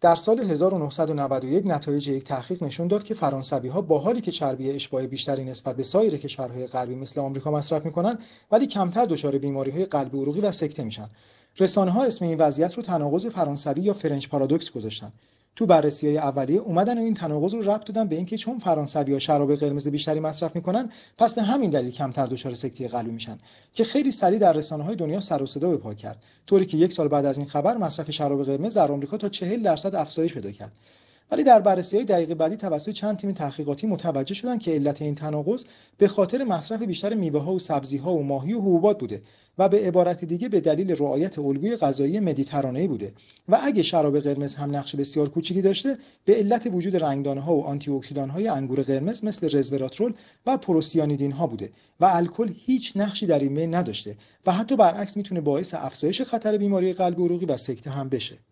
در سال 1991 نتایج یک تحقیق نشون داد که فرانسوی ها با حالی که چربی اشباع بیشتری نسبت به سایر کشورهای غربی مثل آمریکا مصرف میکنن ولی کمتر دچار بیماری های قلب عروقی و سکته میشن رسانه ها اسم این وضعیت رو تناقض فرانسوی یا فرنج پارادوکس گذاشتن تو بررسی های اولیه اومدن و این تناقض رو ربط دادن به اینکه چون فرانسوی ها شراب قرمز بیشتری مصرف میکنن پس به همین دلیل کمتر دچار سکته قلبی میشن که خیلی سریع در رسانه های دنیا سر و صدا به پا کرد طوری که یک سال بعد از این خبر مصرف شراب قرمز در آمریکا تا 40 درصد افزایش پیدا کرد ولی در بررسی های دقیقه بعدی توسط چند تیم تحقیقاتی متوجه شدن که علت این تناقض به خاطر مصرف بیشتر میوه ها و سبزی ها و ماهی و حبوبات بوده و به عبارت دیگه به دلیل رعایت الگوی غذایی مدیترانه‌ای بوده و اگه شراب قرمز هم نقش بسیار کوچیکی داشته به علت وجود رنگدانه ها و آنتی اکسیدان های انگور قرمز مثل رزوراترول و پروسیانیدین ها بوده و الکل هیچ نقشی در این نداشته و حتی برعکس میتونه باعث افزایش خطر بیماری قلبی عروقی و سکته هم بشه